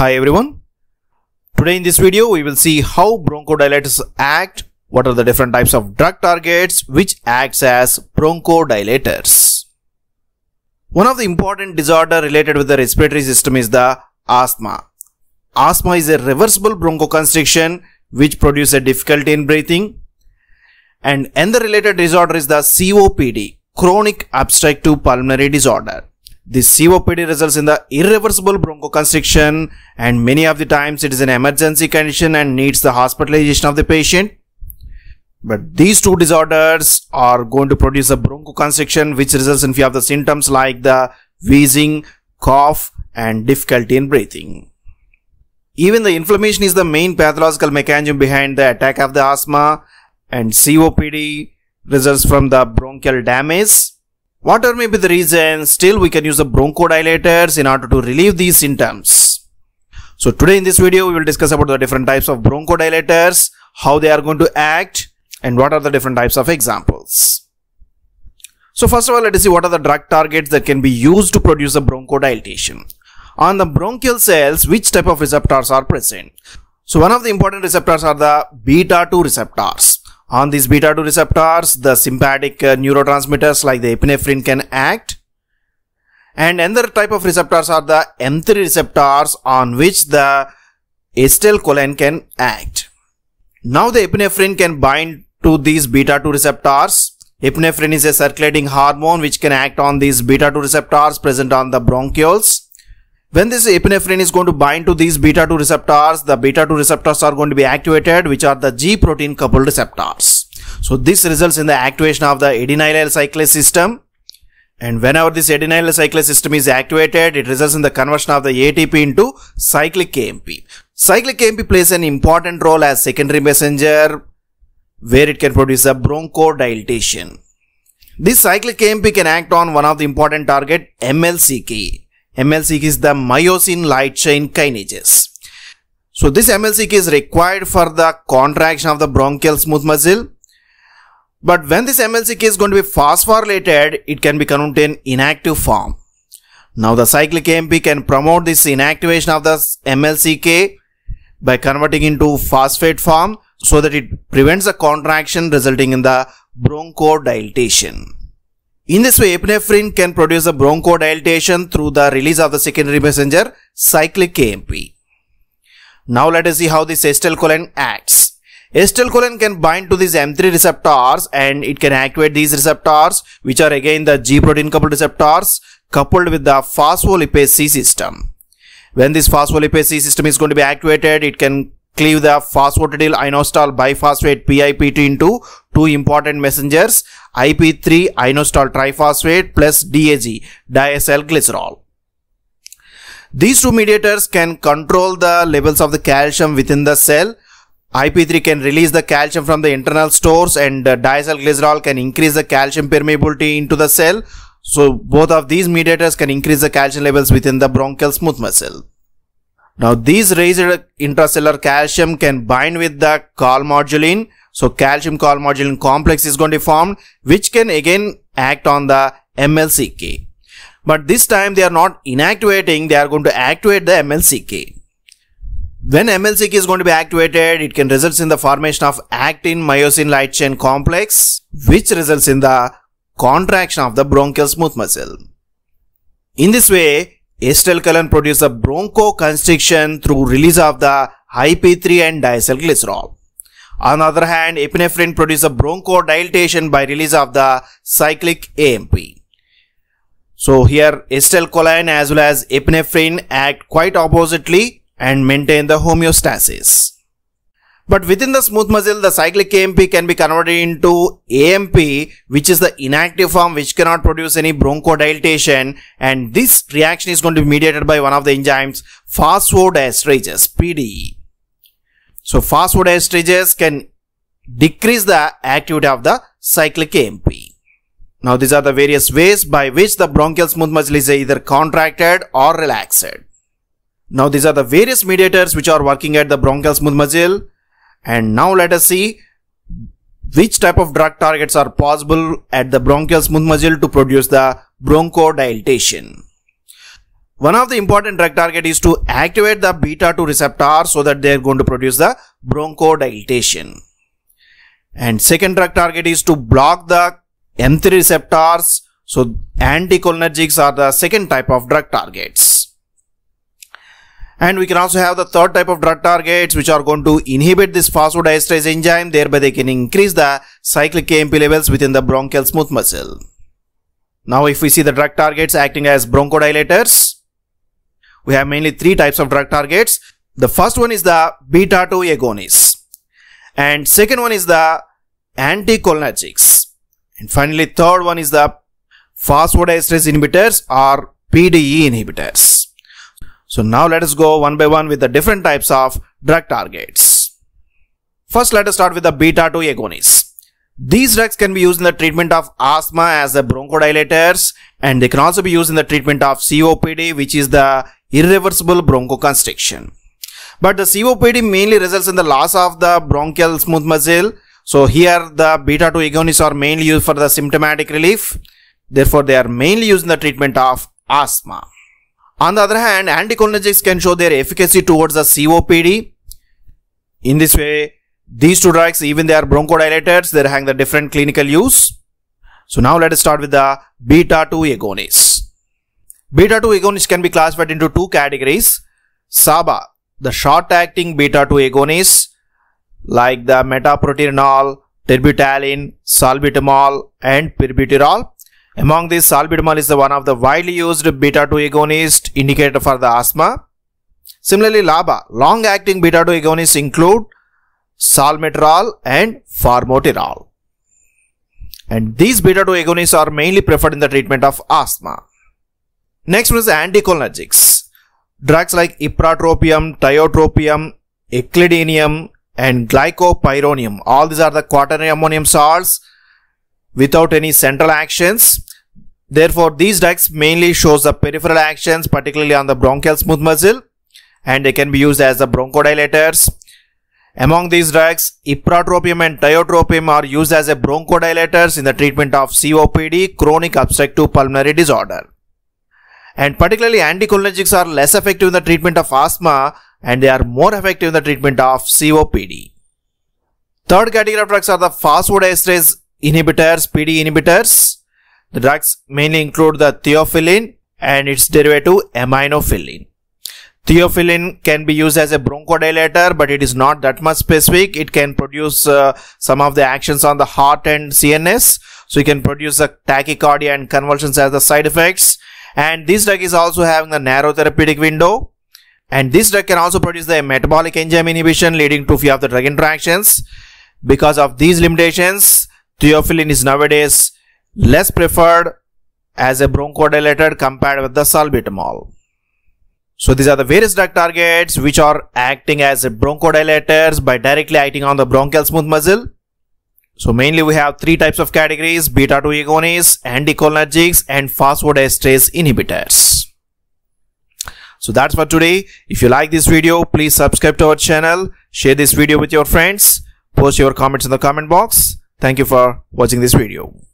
Hi everyone. Today in this video we will see how bronchodilators act, what are the different types of drug targets, which acts as bronchodilators. One of the important disorder related with the respiratory system is the asthma. Asthma is a reversible bronchoconstriction which produces a difficulty in breathing. And another related disorder is the COPD, chronic obstructive pulmonary disorder the COPD results in the irreversible bronchoconstriction and many of the times it is an emergency condition and needs the hospitalization of the patient. But these two disorders are going to produce a bronchoconstriction which results in few of the symptoms like the wheezing, cough and difficulty in breathing. Even the inflammation is the main pathological mechanism behind the attack of the asthma and COPD results from the bronchial damage Whatever may be the reason, still we can use the bronchodilators in order to relieve these symptoms. So today in this video, we will discuss about the different types of bronchodilators, how they are going to act, and what are the different types of examples. So first of all, let us see what are the drug targets that can be used to produce a bronchodilation. On the bronchial cells, which type of receptors are present? So one of the important receptors are the beta 2 receptors. On these beta 2 receptors, the sympathetic uh, neurotransmitters like the epinephrine can act. And another type of receptors are the M3 receptors on which the acetylcholine can act. Now the epinephrine can bind to these beta 2 receptors. Epinephrine is a circulating hormone which can act on these beta 2 receptors present on the bronchioles. When this epinephrine is going to bind to these beta 2 receptors, the beta 2 receptors are going to be activated, which are the G protein coupled receptors. So this results in the activation of the adenylyl cyclase system. And whenever this adenylyl cyclase system is activated, it results in the conversion of the ATP into cyclic AMP. Cyclic AMP plays an important role as secondary messenger where it can produce a bronchodilation. This cyclic AMP can act on one of the important target MLCK MLCK is the myosin light chain kinases. So this MLCK is required for the contraction of the bronchial smooth muscle. But when this MLCK is going to be phosphorylated, it can be converted in inactive form. Now the cyclic AMP can promote this inactivation of the MLCK by converting into phosphate form so that it prevents the contraction resulting in the bronchodilation. In this way, epinephrine can produce a bronchodilation through the release of the secondary messenger, cyclic AMP. Now let us see how this acetylcholine acts. Acetylcholine can bind to these M3 receptors and it can activate these receptors which are again the G protein coupled receptors coupled with the phospholipase C system. When this phospholipase C system is going to be activated, it can cleave the phosphatidyl inostal biphosphate PIPT into two important messengers IP3 inositol triphosphate plus DAG diacylglycerol. These two mediators can control the levels of the calcium within the cell. IP3 can release the calcium from the internal stores and uh, diacylglycerol can increase the calcium permeability into the cell. So both of these mediators can increase the calcium levels within the bronchial smooth muscle. Now these raised intracellular calcium can bind with the calmodulin. So calcium calmodulin complex is going to be formed which can again act on the MLCK. But this time they are not inactivating, they are going to activate the MLCK. When MLCK is going to be activated, it can result in the formation of actin myosin light chain complex which results in the contraction of the bronchial smooth muscle. In this way, Acetylcholine produces a bronchoconstriction through release of the p 3 and diacylglycerol. On the other hand, epinephrine produces a bronchodilation by release of the cyclic AMP. So here acetylcholine as well as epinephrine act quite oppositely and maintain the homeostasis. But within the smooth muscle, the cyclic AMP can be converted into AMP, which is the inactive form which cannot produce any bronchodilation. And this reaction is going to be mediated by one of the enzymes, phosphodiesterases, PDE. So phosphodiesterases can decrease the activity of the cyclic AMP. Now these are the various ways by which the bronchial smooth muscle is either contracted or relaxed. Now these are the various mediators which are working at the bronchial smooth muscle. And now let us see which type of drug targets are possible at the bronchial smooth muscle to produce the bronchodilation. One of the important drug target is to activate the beta 2 receptor so that they are going to produce the bronchodilation. And second drug target is to block the M3 receptors. So anticholinergics are the second type of drug targets. And we can also have the third type of drug targets which are going to inhibit this phosphodiesterase enzyme thereby they can increase the cyclic AMP levels within the bronchial smooth muscle. Now if we see the drug targets acting as bronchodilators, we have mainly three types of drug targets. The first one is the beta-2 agonist and second one is the anticholinergics and finally third one is the phosphodiesterase inhibitors or PDE inhibitors. So now let us go one by one with the different types of drug targets. First let us start with the beta-2 agonists. These drugs can be used in the treatment of asthma as the bronchodilators and they can also be used in the treatment of COPD which is the irreversible bronchoconstriction. But the COPD mainly results in the loss of the bronchial smooth muscle. So here the beta-2 agonists are mainly used for the symptomatic relief. Therefore they are mainly used in the treatment of asthma. On the other hand, anticholinergics can show their efficacy towards the COPD. In this way, these two drugs, even they are bronchodilators, they have the different clinical use. So now let us start with the beta-2 agonists. Beta-2 agonists can be classified into two categories. SABA, the short-acting beta-2 agonists like the metaproteinol, terbutalin, salbutamol and pirbuterol among these, salbutamol is the one of the widely used beta-2 agonist indicated for the asthma. Similarly, LABA, long-acting beta-2 agonists include salmeterol and formoterol. And these beta-2 agonists are mainly preferred in the treatment of asthma. Next one is anticholinergics. Drugs like ipratropium, tiotropium, eclidinium and glycopyrronium. All these are the quaternary ammonium salts without any central actions. Therefore, these drugs mainly shows the peripheral actions, particularly on the bronchial smooth muscle, and they can be used as the bronchodilators. Among these drugs, ipratropium and tiotropium are used as a bronchodilators in the treatment of COPD, chronic obstructive pulmonary disorder. And particularly anticholinergics are less effective in the treatment of asthma and they are more effective in the treatment of COPD. Third category of drugs are the phosphodiesterase inhibitors, PD inhibitors. Drugs mainly include the theophylline and its derivative aminophylline. Theophylline can be used as a bronchodilator, but it is not that much specific. It can produce uh, some of the actions on the heart and CNS. So you can produce the tachycardia and convulsions as the side effects. And this drug is also having a narrow therapeutic window. And this drug can also produce the metabolic enzyme inhibition leading to few of the drug interactions. Because of these limitations, theophylline is nowadays less preferred as a bronchodilator compared with the salbutamol. So these are the various drug targets which are acting as bronchodilators by directly acting on the bronchial smooth muscle. So mainly we have three types of categories, beta-2 agonists, anticholinergics and phosphodiesterase inhibitors. So that's for today. If you like this video, please subscribe to our channel, share this video with your friends, post your comments in the comment box. Thank you for watching this video.